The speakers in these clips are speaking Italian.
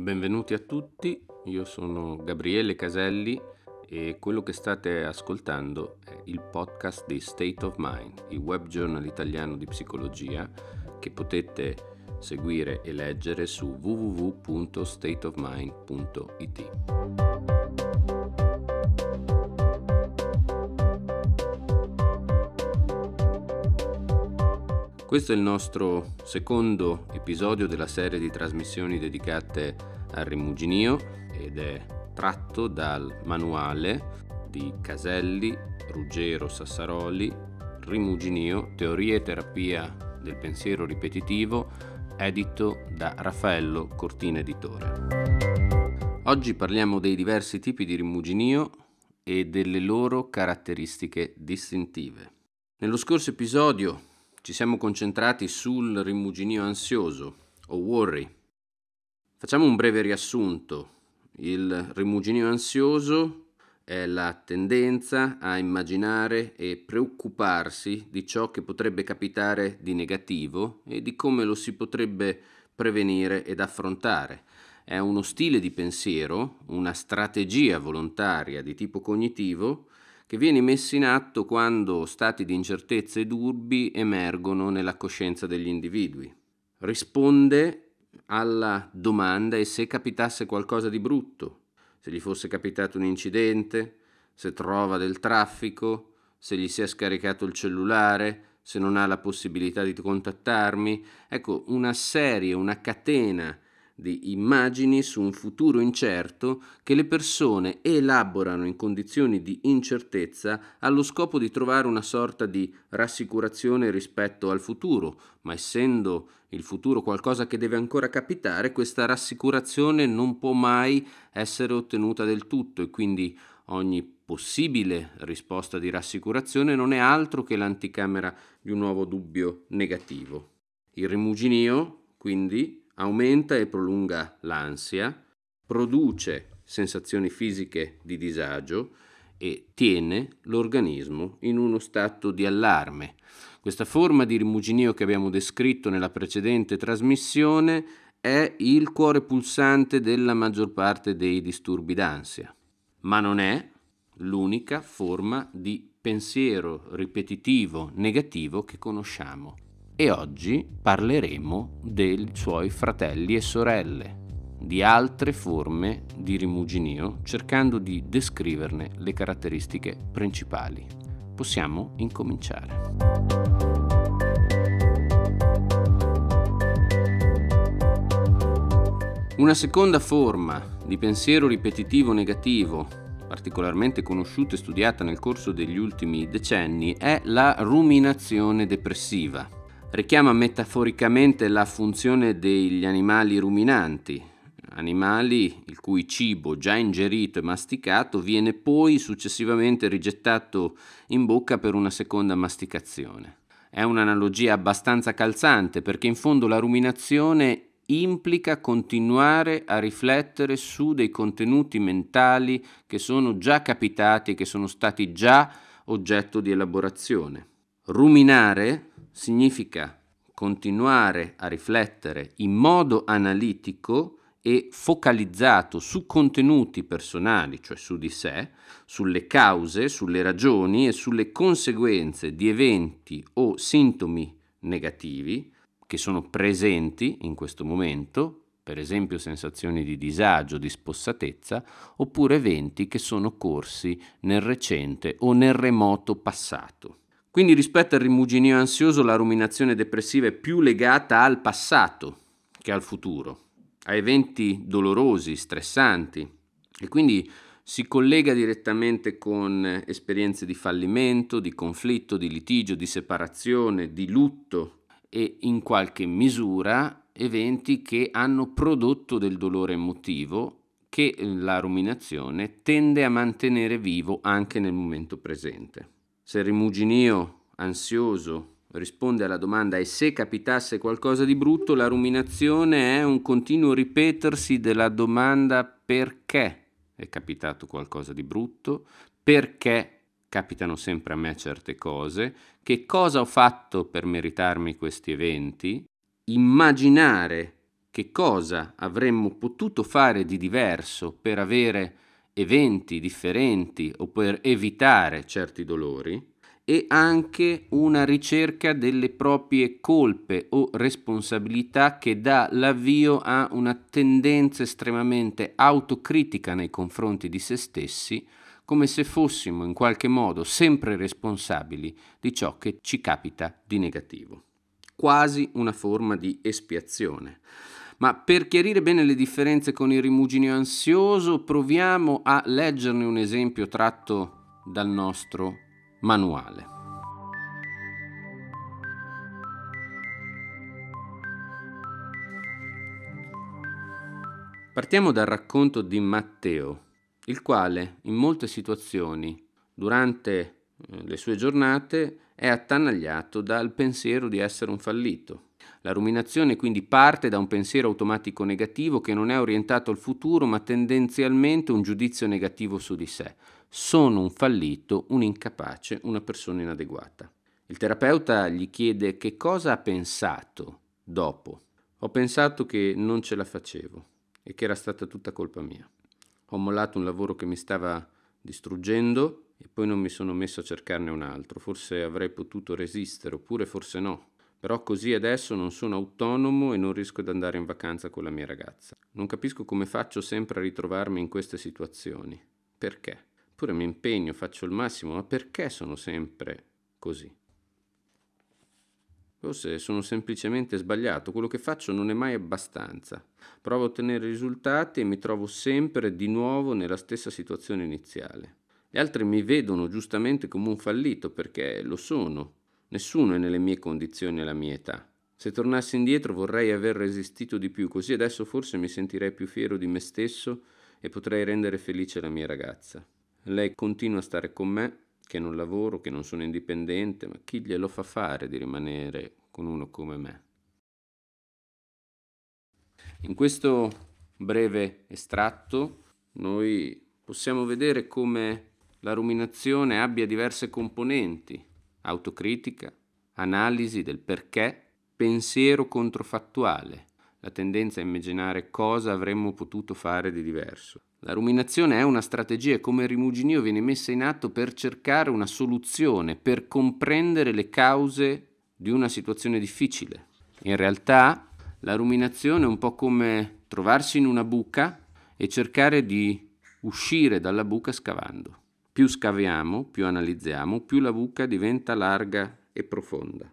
Benvenuti a tutti, io sono Gabriele Caselli e quello che state ascoltando è il podcast di State of Mind, il web journal italiano di psicologia che potete seguire e leggere su www.stateofmind.it. Questo è il nostro secondo episodio della serie di trasmissioni dedicate al rimuginio ed è tratto dal manuale di Caselli, Ruggero Sassaroli, Rimuginio, Teoria e terapia del pensiero ripetitivo, edito da Raffaello Cortina Editore. Oggi parliamo dei diversi tipi di rimuginio e delle loro caratteristiche distintive. Nello scorso episodio ci siamo concentrati sul rimuginio ansioso o worry, Facciamo un breve riassunto. Il rimuginio ansioso è la tendenza a immaginare e preoccuparsi di ciò che potrebbe capitare di negativo e di come lo si potrebbe prevenire ed affrontare. È uno stile di pensiero, una strategia volontaria di tipo cognitivo che viene messa in atto quando stati di incertezza e dubbi emergono nella coscienza degli individui. Risponde alla domanda e se capitasse qualcosa di brutto, se gli fosse capitato un incidente, se trova del traffico, se gli si è scaricato il cellulare, se non ha la possibilità di contattarmi. Ecco, una serie, una catena di immagini su un futuro incerto che le persone elaborano in condizioni di incertezza allo scopo di trovare una sorta di rassicurazione rispetto al futuro, ma essendo il futuro qualcosa che deve ancora capitare, questa rassicurazione non può mai essere ottenuta del tutto e quindi ogni possibile risposta di rassicurazione non è altro che l'anticamera di un nuovo dubbio negativo. Il rimuginio, quindi, aumenta e prolunga l'ansia, produce sensazioni fisiche di disagio e tiene l'organismo in uno stato di allarme. Questa forma di rimuginio che abbiamo descritto nella precedente trasmissione è il cuore pulsante della maggior parte dei disturbi d'ansia, ma non è l'unica forma di pensiero ripetitivo negativo che conosciamo e oggi parleremo dei suoi fratelli e sorelle, di altre forme di rimuginio, cercando di descriverne le caratteristiche principali. Possiamo incominciare. Una seconda forma di pensiero ripetitivo negativo, particolarmente conosciuta e studiata nel corso degli ultimi decenni, è la ruminazione depressiva richiama metaforicamente la funzione degli animali ruminanti, animali il cui cibo già ingerito e masticato viene poi successivamente rigettato in bocca per una seconda masticazione. È un'analogia abbastanza calzante perché in fondo la ruminazione implica continuare a riflettere su dei contenuti mentali che sono già capitati e che sono stati già oggetto di elaborazione. Ruminare, significa continuare a riflettere in modo analitico e focalizzato su contenuti personali, cioè su di sé, sulle cause, sulle ragioni e sulle conseguenze di eventi o sintomi negativi che sono presenti in questo momento, per esempio sensazioni di disagio, di spossatezza, oppure eventi che sono corsi nel recente o nel remoto passato. Quindi rispetto al rimuginio ansioso la ruminazione depressiva è più legata al passato che al futuro, a eventi dolorosi, stressanti e quindi si collega direttamente con esperienze di fallimento, di conflitto, di litigio, di separazione, di lutto e in qualche misura eventi che hanno prodotto del dolore emotivo che la ruminazione tende a mantenere vivo anche nel momento presente se rimuginio, ansioso, risponde alla domanda e se capitasse qualcosa di brutto, la ruminazione è un continuo ripetersi della domanda perché è capitato qualcosa di brutto, perché capitano sempre a me certe cose, che cosa ho fatto per meritarmi questi eventi, immaginare che cosa avremmo potuto fare di diverso per avere eventi differenti o per evitare certi dolori e anche una ricerca delle proprie colpe o responsabilità che dà l'avvio a una tendenza estremamente autocritica nei confronti di se stessi, come se fossimo in qualche modo sempre responsabili di ciò che ci capita di negativo. Quasi una forma di espiazione ma per chiarire bene le differenze con il rimuginio ansioso proviamo a leggerne un esempio tratto dal nostro manuale. Partiamo dal racconto di Matteo, il quale in molte situazioni durante eh, le sue giornate è attanagliato dal pensiero di essere un fallito, la ruminazione quindi parte da un pensiero automatico negativo che non è orientato al futuro ma tendenzialmente un giudizio negativo su di sé. Sono un fallito, un incapace, una persona inadeguata. Il terapeuta gli chiede che cosa ha pensato dopo. Ho pensato che non ce la facevo e che era stata tutta colpa mia. Ho mollato un lavoro che mi stava distruggendo e poi non mi sono messo a cercarne un altro. Forse avrei potuto resistere oppure forse no. Però così adesso non sono autonomo e non riesco ad andare in vacanza con la mia ragazza. Non capisco come faccio sempre a ritrovarmi in queste situazioni. Perché? Pure mi impegno, faccio il massimo, ma perché sono sempre così? Forse sono semplicemente sbagliato, quello che faccio non è mai abbastanza. Provo a ottenere risultati e mi trovo sempre di nuovo nella stessa situazione iniziale. Gli altri mi vedono giustamente come un fallito perché lo sono, Nessuno è nelle mie condizioni alla mia età. Se tornassi indietro vorrei aver resistito di più, così adesso forse mi sentirei più fiero di me stesso e potrei rendere felice la mia ragazza. Lei continua a stare con me, che non lavoro, che non sono indipendente, ma chi glielo fa fare di rimanere con uno come me? In questo breve estratto noi possiamo vedere come la ruminazione abbia diverse componenti autocritica, analisi del perché, pensiero controfattuale, la tendenza a immaginare cosa avremmo potuto fare di diverso. La ruminazione è una strategia e come rimuginio viene messa in atto per cercare una soluzione, per comprendere le cause di una situazione difficile. In realtà la ruminazione è un po' come trovarsi in una buca e cercare di uscire dalla buca scavando. Più scaviamo, più analizziamo, più la buca diventa larga e profonda.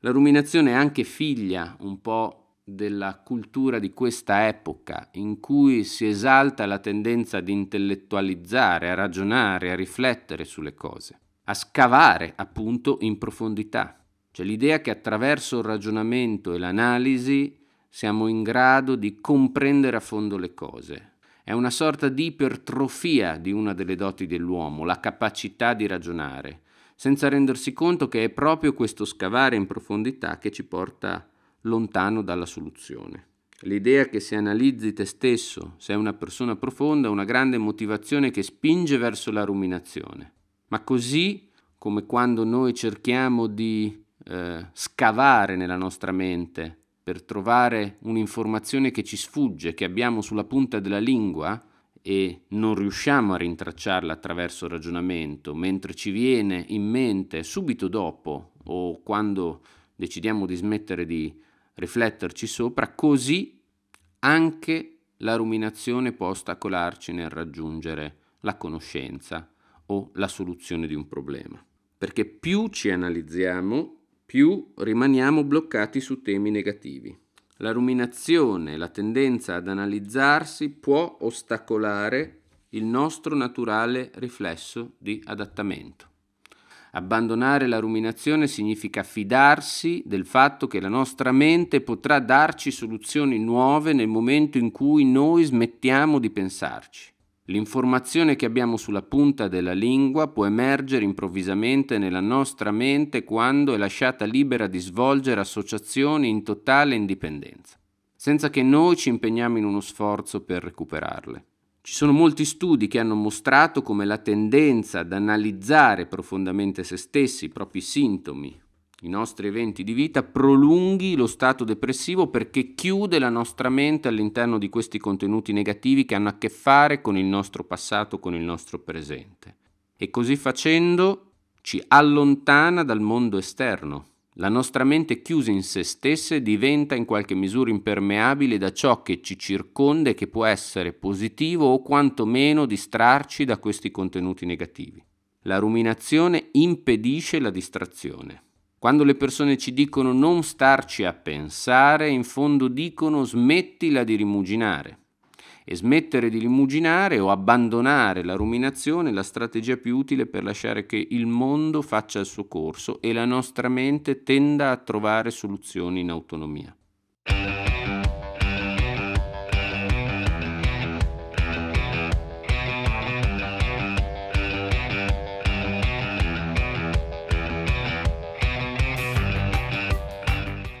La ruminazione è anche figlia un po' della cultura di questa epoca in cui si esalta la tendenza ad intellettualizzare, a ragionare, a riflettere sulle cose, a scavare appunto in profondità. C'è cioè, l'idea che attraverso il ragionamento e l'analisi siamo in grado di comprendere a fondo le cose, è una sorta di ipertrofia di una delle doti dell'uomo, la capacità di ragionare, senza rendersi conto che è proprio questo scavare in profondità che ci porta lontano dalla soluzione. L'idea che se analizzi te stesso, sei una persona profonda, è una grande motivazione che spinge verso la ruminazione. Ma così come quando noi cerchiamo di eh, scavare nella nostra mente per trovare un'informazione che ci sfugge, che abbiamo sulla punta della lingua e non riusciamo a rintracciarla attraverso il ragionamento, mentre ci viene in mente subito dopo o quando decidiamo di smettere di rifletterci sopra, così anche la ruminazione può ostacolarci nel raggiungere la conoscenza o la soluzione di un problema. Perché più ci analizziamo, più rimaniamo bloccati su temi negativi. La ruminazione, la tendenza ad analizzarsi può ostacolare il nostro naturale riflesso di adattamento. Abbandonare la ruminazione significa fidarsi del fatto che la nostra mente potrà darci soluzioni nuove nel momento in cui noi smettiamo di pensarci. L'informazione che abbiamo sulla punta della lingua può emergere improvvisamente nella nostra mente quando è lasciata libera di svolgere associazioni in totale indipendenza, senza che noi ci impegniamo in uno sforzo per recuperarle. Ci sono molti studi che hanno mostrato come la tendenza ad analizzare profondamente se stessi, i propri sintomi i nostri eventi di vita prolunghi lo stato depressivo perché chiude la nostra mente all'interno di questi contenuti negativi che hanno a che fare con il nostro passato, con il nostro presente. E così facendo ci allontana dal mondo esterno. La nostra mente chiusa in se stessa diventa in qualche misura impermeabile da ciò che ci circonda e che può essere positivo o quantomeno distrarci da questi contenuti negativi. La ruminazione impedisce la distrazione. Quando le persone ci dicono non starci a pensare, in fondo dicono smettila di rimuginare. E smettere di rimuginare o abbandonare la ruminazione è la strategia più utile per lasciare che il mondo faccia il suo corso e la nostra mente tenda a trovare soluzioni in autonomia.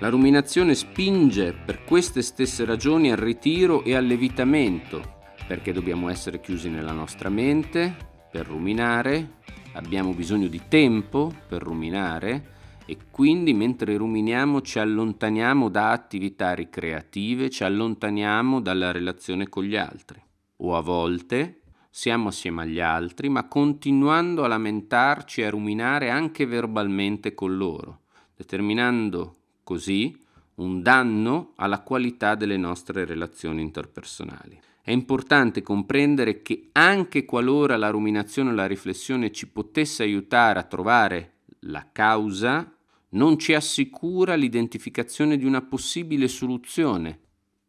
La ruminazione spinge per queste stesse ragioni al ritiro e all'evitamento, perché dobbiamo essere chiusi nella nostra mente per ruminare, abbiamo bisogno di tempo per ruminare e quindi mentre ruminiamo ci allontaniamo da attività ricreative, ci allontaniamo dalla relazione con gli altri. O a volte siamo assieme agli altri, ma continuando a lamentarci e a ruminare anche verbalmente con loro, determinando così un danno alla qualità delle nostre relazioni interpersonali. È importante comprendere che anche qualora la ruminazione o la riflessione ci potesse aiutare a trovare la causa, non ci assicura l'identificazione di una possibile soluzione,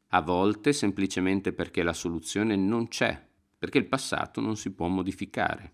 a volte semplicemente perché la soluzione non c'è, perché il passato non si può modificare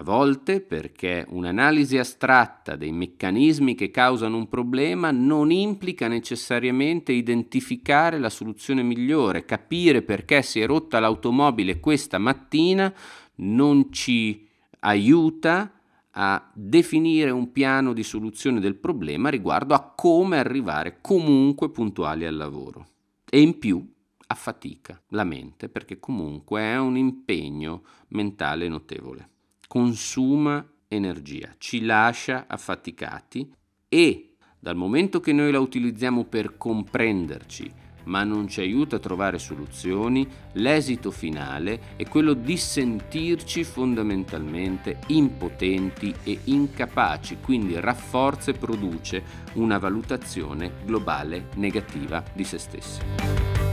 a volte perché un'analisi astratta dei meccanismi che causano un problema non implica necessariamente identificare la soluzione migliore, capire perché si è rotta l'automobile questa mattina non ci aiuta a definire un piano di soluzione del problema riguardo a come arrivare comunque puntuali al lavoro. E in più affatica la mente perché comunque è un impegno mentale notevole consuma energia, ci lascia affaticati e dal momento che noi la utilizziamo per comprenderci, ma non ci aiuta a trovare soluzioni, l'esito finale è quello di sentirci fondamentalmente impotenti e incapaci, quindi rafforza e produce una valutazione globale negativa di se stessi.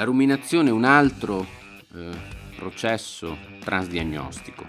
La ruminazione è un altro eh, processo transdiagnostico.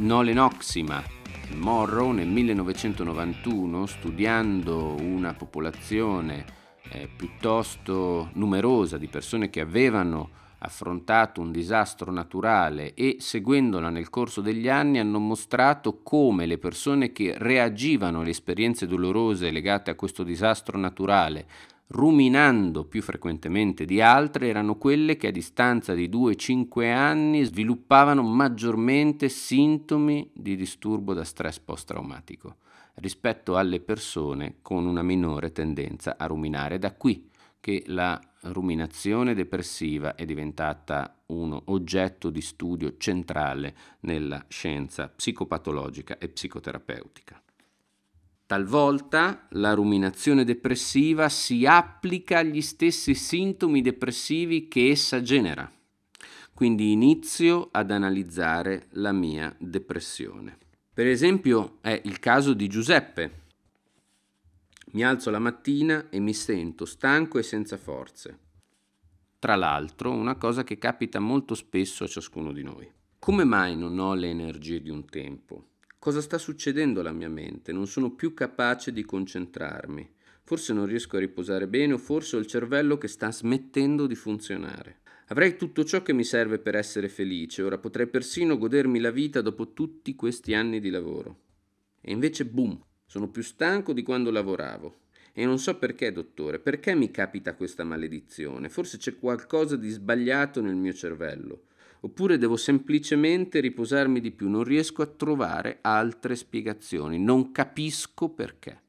Nolenoxima e Morrow nel 1991, studiando una popolazione eh, piuttosto numerosa di persone che avevano affrontato un disastro naturale e seguendola nel corso degli anni hanno mostrato come le persone che reagivano alle esperienze dolorose legate a questo disastro naturale ruminando più frequentemente di altre erano quelle che a distanza di 2-5 anni sviluppavano maggiormente sintomi di disturbo da stress post-traumatico rispetto alle persone con una minore tendenza a ruminare. Da qui che la ruminazione depressiva è diventata un oggetto di studio centrale nella scienza psicopatologica e psicoterapeutica. Talvolta la ruminazione depressiva si applica agli stessi sintomi depressivi che essa genera. Quindi inizio ad analizzare la mia depressione. Per esempio è il caso di Giuseppe. Mi alzo la mattina e mi sento stanco e senza forze. Tra l'altro, una cosa che capita molto spesso a ciascuno di noi. Come mai non ho le energie di un tempo? Cosa sta succedendo alla mia mente? Non sono più capace di concentrarmi. Forse non riesco a riposare bene o forse ho il cervello che sta smettendo di funzionare. Avrei tutto ciò che mi serve per essere felice, ora potrei persino godermi la vita dopo tutti questi anni di lavoro. E invece, boom, sono più stanco di quando lavoravo. E non so perché, dottore, perché mi capita questa maledizione? Forse c'è qualcosa di sbagliato nel mio cervello oppure devo semplicemente riposarmi di più, non riesco a trovare altre spiegazioni, non capisco perché.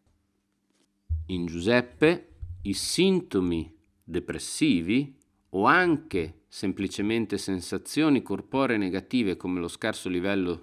In Giuseppe i sintomi depressivi o anche semplicemente sensazioni corporee negative come lo scarso livello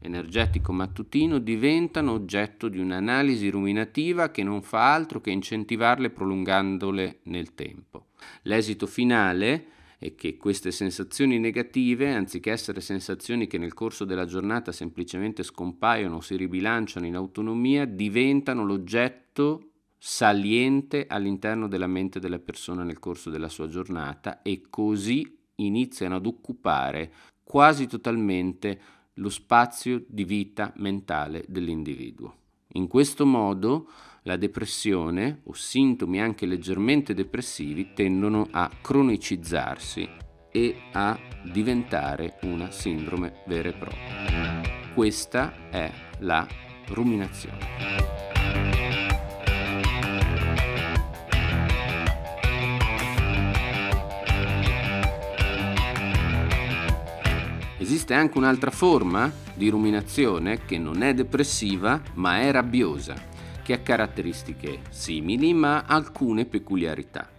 energetico mattutino diventano oggetto di un'analisi ruminativa che non fa altro che incentivarle prolungandole nel tempo. L'esito finale è e che queste sensazioni negative, anziché essere sensazioni che nel corso della giornata semplicemente scompaiono o si ribilanciano in autonomia, diventano l'oggetto saliente all'interno della mente della persona nel corso della sua giornata e così iniziano ad occupare quasi totalmente lo spazio di vita mentale dell'individuo. In questo modo la depressione o sintomi anche leggermente depressivi tendono a cronicizzarsi e a diventare una sindrome vera e propria. Questa è la ruminazione. Esiste anche un'altra forma di ruminazione che non è depressiva ma è rabbiosa che ha caratteristiche simili ma alcune peculiarità.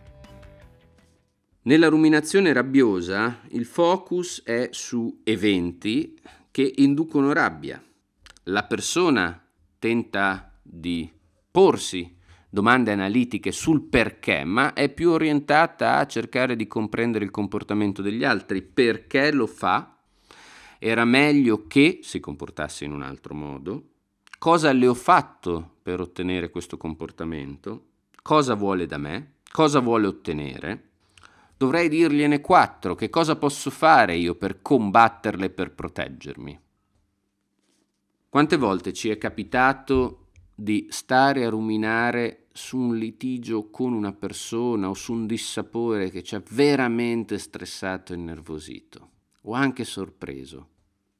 Nella ruminazione rabbiosa il focus è su eventi che inducono rabbia. La persona tenta di porsi domande analitiche sul perché, ma è più orientata a cercare di comprendere il comportamento degli altri, perché lo fa, era meglio che si comportasse in un altro modo, cosa le ho fatto per ottenere questo comportamento, cosa vuole da me, cosa vuole ottenere. Dovrei dirgliene quattro, che cosa posso fare io per combatterle, per proteggermi. Quante volte ci è capitato di stare a ruminare su un litigio con una persona o su un dissapore che ci ha veramente stressato e innervosito o anche sorpreso?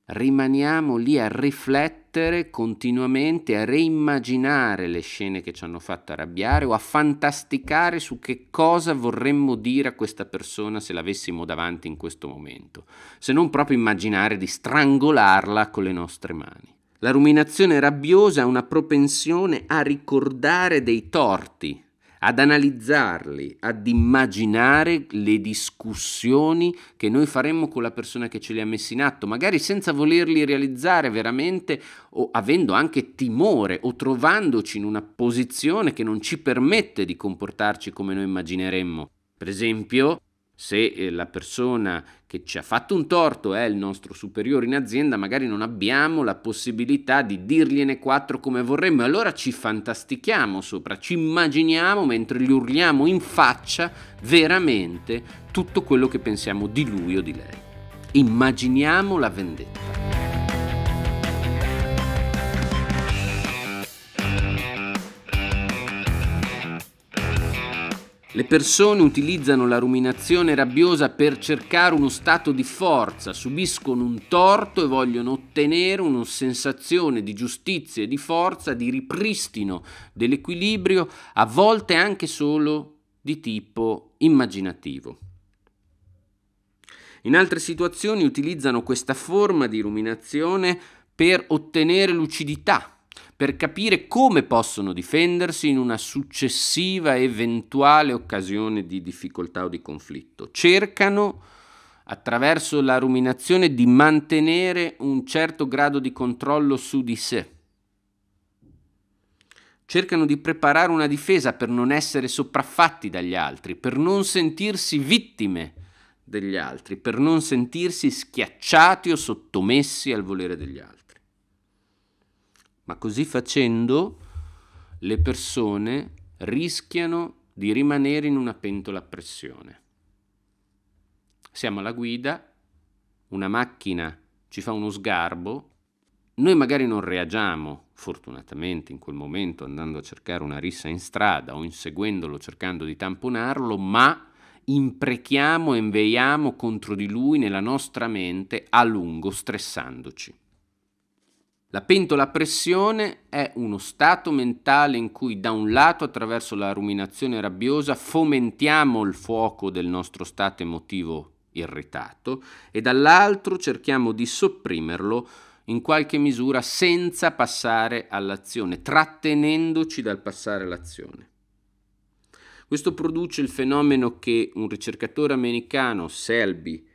rimaniamo lì a riflettere continuamente, a reimmaginare le scene che ci hanno fatto arrabbiare o a fantasticare su che cosa vorremmo dire a questa persona se l'avessimo davanti in questo momento, se non proprio immaginare di strangolarla con le nostre mani. La ruminazione rabbiosa ha una propensione a ricordare dei torti ad analizzarli, ad immaginare le discussioni che noi faremmo con la persona che ce li ha messi in atto, magari senza volerli realizzare veramente o avendo anche timore o trovandoci in una posizione che non ci permette di comportarci come noi immagineremmo. Per esempio, se eh, la persona che ci ha fatto un torto, è eh, il nostro superiore in azienda, magari non abbiamo la possibilità di dirgliene quattro come vorremmo, e allora ci fantastichiamo sopra, ci immaginiamo mentre gli urliamo in faccia veramente tutto quello che pensiamo di lui o di lei. Immaginiamo la vendetta. Le persone utilizzano la ruminazione rabbiosa per cercare uno stato di forza, subiscono un torto e vogliono ottenere una sensazione di giustizia e di forza, di ripristino dell'equilibrio, a volte anche solo di tipo immaginativo. In altre situazioni utilizzano questa forma di ruminazione per ottenere lucidità, per capire come possono difendersi in una successiva eventuale occasione di difficoltà o di conflitto. Cercano attraverso la ruminazione di mantenere un certo grado di controllo su di sé. Cercano di preparare una difesa per non essere sopraffatti dagli altri, per non sentirsi vittime degli altri, per non sentirsi schiacciati o sottomessi al volere degli altri ma così facendo le persone rischiano di rimanere in una pentola a pressione. Siamo alla guida, una macchina ci fa uno sgarbo, noi magari non reagiamo, fortunatamente in quel momento andando a cercare una rissa in strada o inseguendolo cercando di tamponarlo, ma imprechiamo e inveiamo contro di lui nella nostra mente a lungo stressandoci. La pentola a pressione è uno stato mentale in cui da un lato attraverso la ruminazione rabbiosa fomentiamo il fuoco del nostro stato emotivo irritato e dall'altro cerchiamo di sopprimerlo in qualche misura senza passare all'azione, trattenendoci dal passare all'azione. Questo produce il fenomeno che un ricercatore americano, Selby,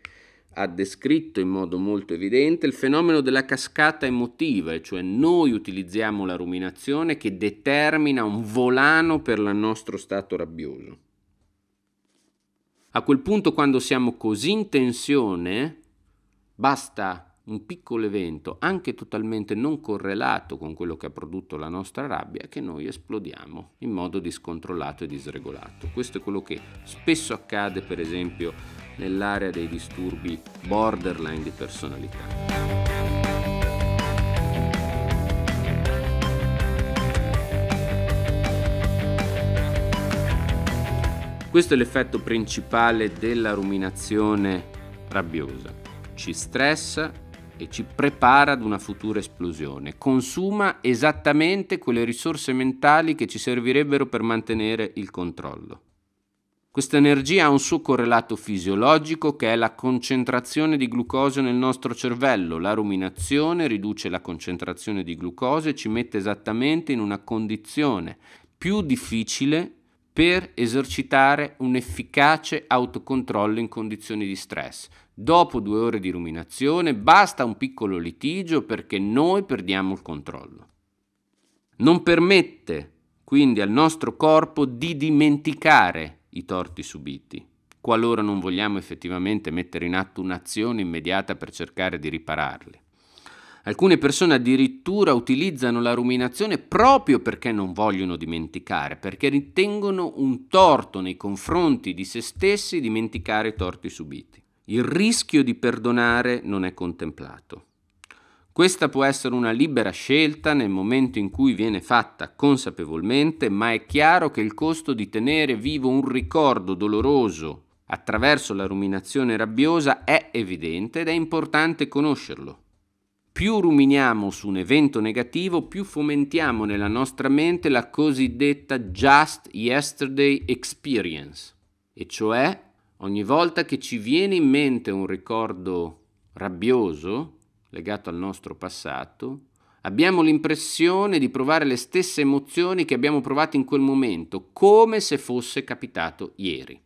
ha descritto in modo molto evidente il fenomeno della cascata emotiva, cioè noi utilizziamo la ruminazione che determina un volano per il nostro stato rabbioso. A quel punto, quando siamo così in tensione, basta un piccolo evento, anche totalmente non correlato con quello che ha prodotto la nostra rabbia, che noi esplodiamo in modo discontrollato e disregolato. Questo è quello che spesso accade, per esempio, nell'area dei disturbi borderline di personalità. Questo è l'effetto principale della ruminazione rabbiosa. Ci stressa, e ci prepara ad una futura esplosione, consuma esattamente quelle risorse mentali che ci servirebbero per mantenere il controllo. Questa energia ha un suo correlato fisiologico che è la concentrazione di glucosio nel nostro cervello. La ruminazione riduce la concentrazione di glucosio e ci mette esattamente in una condizione più difficile per esercitare un efficace autocontrollo in condizioni di stress. Dopo due ore di ruminazione basta un piccolo litigio perché noi perdiamo il controllo. Non permette quindi al nostro corpo di dimenticare i torti subiti, qualora non vogliamo effettivamente mettere in atto un'azione immediata per cercare di ripararli. Alcune persone addirittura utilizzano la ruminazione proprio perché non vogliono dimenticare, perché ritengono un torto nei confronti di se stessi dimenticare i torti subiti. Il rischio di perdonare non è contemplato. Questa può essere una libera scelta nel momento in cui viene fatta consapevolmente, ma è chiaro che il costo di tenere vivo un ricordo doloroso attraverso la ruminazione rabbiosa è evidente ed è importante conoscerlo più ruminiamo su un evento negativo, più fomentiamo nella nostra mente la cosiddetta just yesterday experience, e cioè ogni volta che ci viene in mente un ricordo rabbioso legato al nostro passato, abbiamo l'impressione di provare le stesse emozioni che abbiamo provato in quel momento, come se fosse capitato ieri.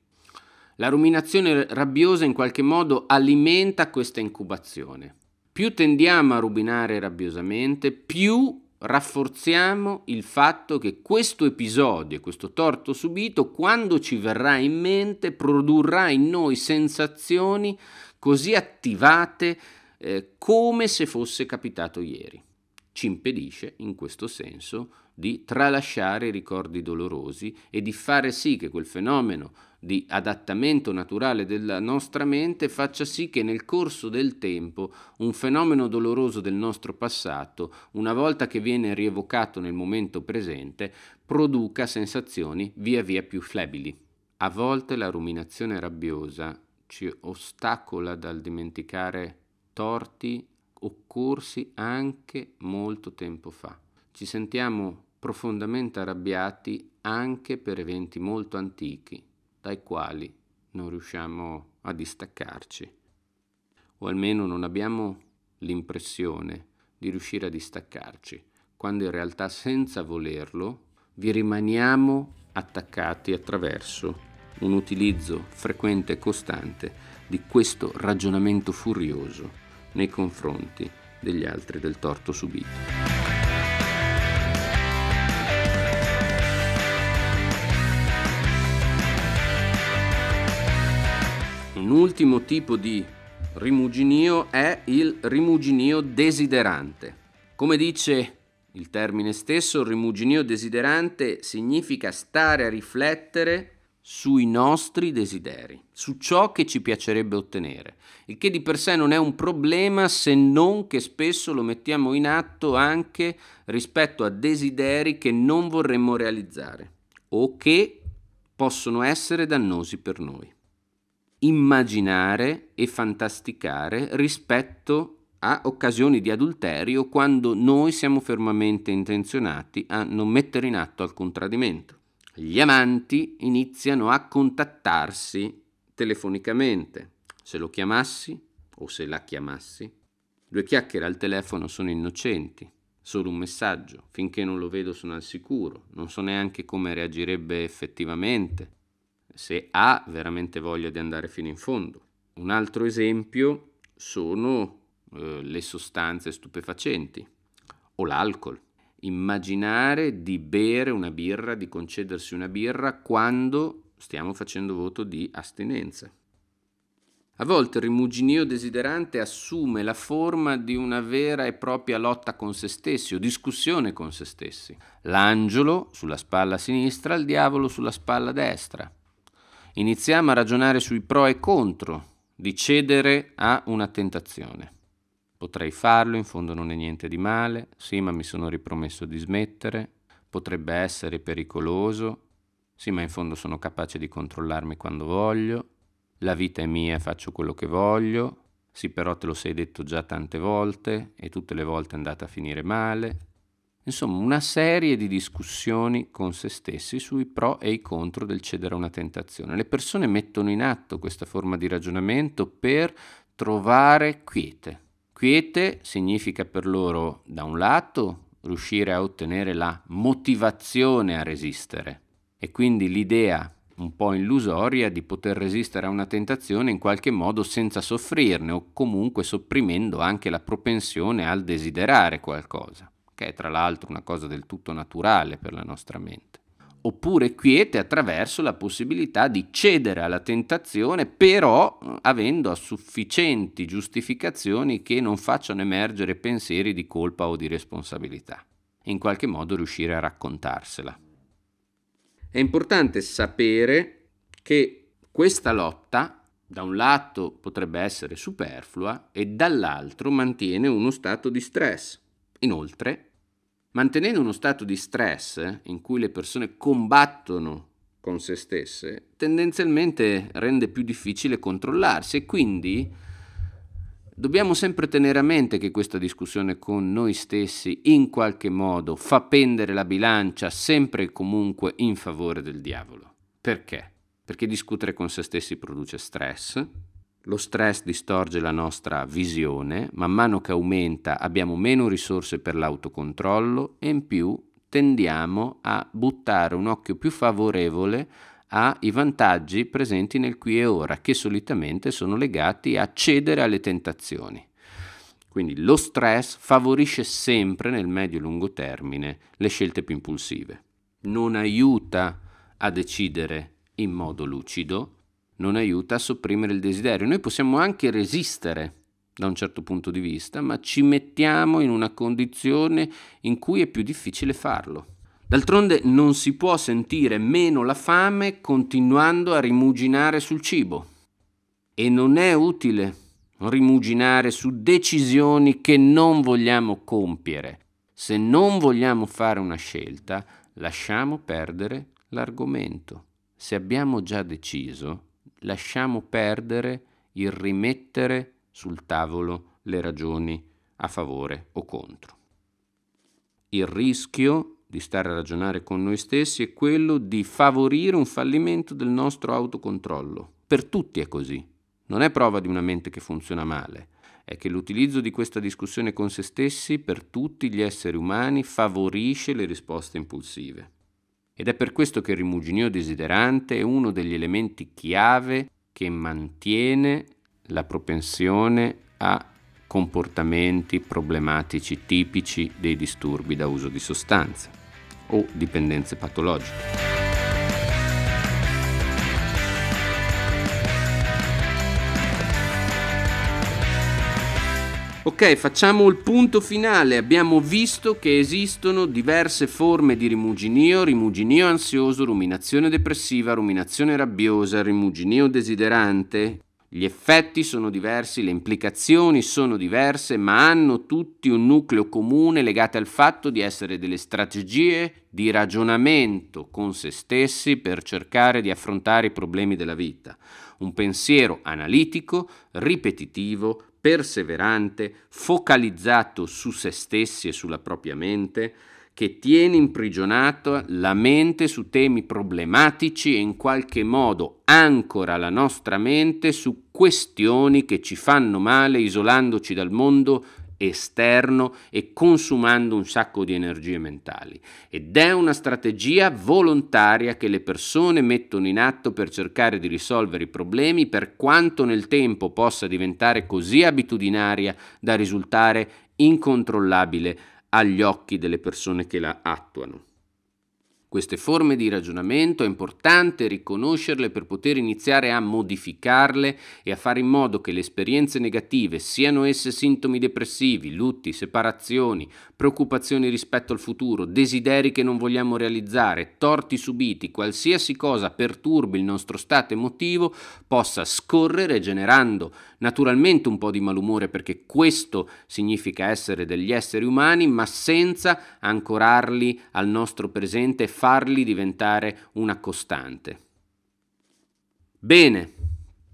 La ruminazione rabbiosa in qualche modo alimenta questa incubazione più tendiamo a rubinare rabbiosamente, più rafforziamo il fatto che questo episodio, questo torto subito, quando ci verrà in mente, produrrà in noi sensazioni così attivate eh, come se fosse capitato ieri. Ci impedisce, in questo senso, di tralasciare i ricordi dolorosi e di fare sì che quel fenomeno di adattamento naturale della nostra mente faccia sì che nel corso del tempo un fenomeno doloroso del nostro passato, una volta che viene rievocato nel momento presente, produca sensazioni via via più flebili. A volte la ruminazione rabbiosa ci ostacola dal dimenticare torti occorsi anche molto tempo fa. Ci sentiamo profondamente arrabbiati anche per eventi molto antichi, dai quali non riusciamo a distaccarci, o almeno non abbiamo l'impressione di riuscire a distaccarci, quando in realtà senza volerlo vi rimaniamo attaccati attraverso un utilizzo frequente e costante di questo ragionamento furioso nei confronti degli altri del torto subito. ultimo tipo di rimuginio è il rimuginio desiderante. Come dice il termine stesso, rimuginio desiderante significa stare a riflettere sui nostri desideri, su ciò che ci piacerebbe ottenere, il che di per sé non è un problema se non che spesso lo mettiamo in atto anche rispetto a desideri che non vorremmo realizzare o che possono essere dannosi per noi immaginare e fantasticare rispetto a occasioni di adulterio quando noi siamo fermamente intenzionati a non mettere in atto alcun tradimento. Gli amanti iniziano a contattarsi telefonicamente. Se lo chiamassi o se la chiamassi, due chiacchiere al telefono sono innocenti, solo un messaggio, finché non lo vedo sono al sicuro, non so neanche come reagirebbe effettivamente, se ha veramente voglia di andare fino in fondo. Un altro esempio sono eh, le sostanze stupefacenti o l'alcol. Immaginare di bere una birra, di concedersi una birra quando stiamo facendo voto di astinenza. A volte il rimuginio desiderante assume la forma di una vera e propria lotta con se stessi o discussione con se stessi. L'angelo sulla spalla sinistra, il diavolo sulla spalla destra iniziamo a ragionare sui pro e contro di cedere a una tentazione. Potrei farlo, in fondo non è niente di male, sì ma mi sono ripromesso di smettere, potrebbe essere pericoloso, sì ma in fondo sono capace di controllarmi quando voglio, la vita è mia, faccio quello che voglio, sì però te lo sei detto già tante volte e tutte le volte è andata a finire male, Insomma, una serie di discussioni con se stessi sui pro e i contro del cedere a una tentazione. Le persone mettono in atto questa forma di ragionamento per trovare quiete. Quiete significa per loro, da un lato, riuscire a ottenere la motivazione a resistere e quindi l'idea un po' illusoria di poter resistere a una tentazione in qualche modo senza soffrirne o comunque sopprimendo anche la propensione al desiderare qualcosa che è tra l'altro una cosa del tutto naturale per la nostra mente, oppure quiete attraverso la possibilità di cedere alla tentazione, però eh, avendo sufficienti giustificazioni che non facciano emergere pensieri di colpa o di responsabilità, e in qualche modo riuscire a raccontarsela. È importante sapere che questa lotta da un lato potrebbe essere superflua e dall'altro mantiene uno stato di stress. Inoltre, Mantenendo uno stato di stress in cui le persone combattono con se stesse, tendenzialmente rende più difficile controllarsi e quindi dobbiamo sempre tenere a mente che questa discussione con noi stessi in qualche modo fa pendere la bilancia sempre e comunque in favore del diavolo. Perché? Perché discutere con se stessi produce stress, lo stress distorge la nostra visione, man mano che aumenta abbiamo meno risorse per l'autocontrollo e in più tendiamo a buttare un occhio più favorevole ai vantaggi presenti nel qui e ora, che solitamente sono legati a cedere alle tentazioni. Quindi lo stress favorisce sempre nel medio e lungo termine le scelte più impulsive, non aiuta a decidere in modo lucido, non aiuta a sopprimere il desiderio. Noi possiamo anche resistere da un certo punto di vista, ma ci mettiamo in una condizione in cui è più difficile farlo. D'altronde non si può sentire meno la fame continuando a rimuginare sul cibo e non è utile rimuginare su decisioni che non vogliamo compiere. Se non vogliamo fare una scelta, lasciamo perdere l'argomento. Se abbiamo già deciso, lasciamo perdere il rimettere sul tavolo le ragioni a favore o contro. Il rischio di stare a ragionare con noi stessi è quello di favorire un fallimento del nostro autocontrollo. Per tutti è così. Non è prova di una mente che funziona male, è che l'utilizzo di questa discussione con se stessi per tutti gli esseri umani favorisce le risposte impulsive. Ed è per questo che il rimuginio desiderante è uno degli elementi chiave che mantiene la propensione a comportamenti problematici tipici dei disturbi da uso di sostanze o dipendenze patologiche. Ok, facciamo il punto finale. Abbiamo visto che esistono diverse forme di rimuginio, rimuginio ansioso, ruminazione depressiva, ruminazione rabbiosa, rimuginio desiderante. Gli effetti sono diversi, le implicazioni sono diverse, ma hanno tutti un nucleo comune legato al fatto di essere delle strategie di ragionamento con se stessi per cercare di affrontare i problemi della vita. Un pensiero analitico, ripetitivo, perseverante, focalizzato su se stessi e sulla propria mente, che tiene imprigionata la mente su temi problematici e in qualche modo ancora la nostra mente su questioni che ci fanno male isolandoci dal mondo esterno e consumando un sacco di energie mentali. Ed è una strategia volontaria che le persone mettono in atto per cercare di risolvere i problemi per quanto nel tempo possa diventare così abitudinaria da risultare incontrollabile agli occhi delle persone che la attuano. Queste forme di ragionamento è importante riconoscerle per poter iniziare a modificarle e a fare in modo che le esperienze negative, siano esse sintomi depressivi, lutti, separazioni, preoccupazioni rispetto al futuro, desideri che non vogliamo realizzare, torti subiti, qualsiasi cosa perturbi il nostro stato emotivo, possa scorrere generando naturalmente un po' di malumore perché questo significa essere degli esseri umani, ma senza ancorarli al nostro presente e farli diventare una costante. Bene,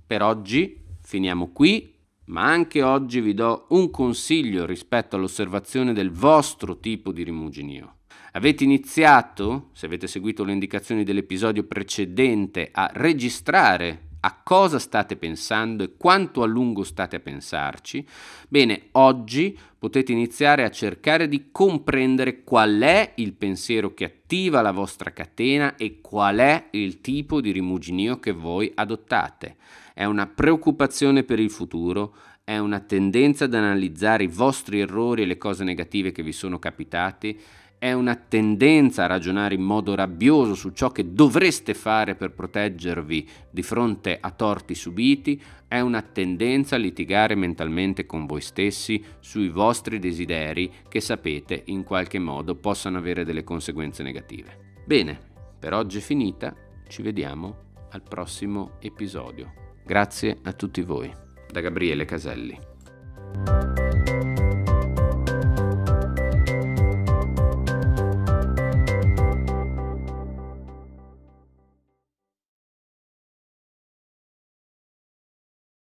per oggi finiamo qui, ma anche oggi vi do un consiglio rispetto all'osservazione del vostro tipo di rimuginio. Avete iniziato, se avete seguito le indicazioni dell'episodio precedente, a registrare a cosa state pensando e quanto a lungo state a pensarci, bene, oggi potete iniziare a cercare di comprendere qual è il pensiero che attiva la vostra catena e qual è il tipo di rimuginio che voi adottate. È una preoccupazione per il futuro, è una tendenza ad analizzare i vostri errori e le cose negative che vi sono capitate, è una tendenza a ragionare in modo rabbioso su ciò che dovreste fare per proteggervi di fronte a torti subiti, è una tendenza a litigare mentalmente con voi stessi sui vostri desideri che sapete in qualche modo possano avere delle conseguenze negative. Bene, per oggi è finita, ci vediamo al prossimo episodio. Grazie a tutti voi. Da Gabriele Caselli.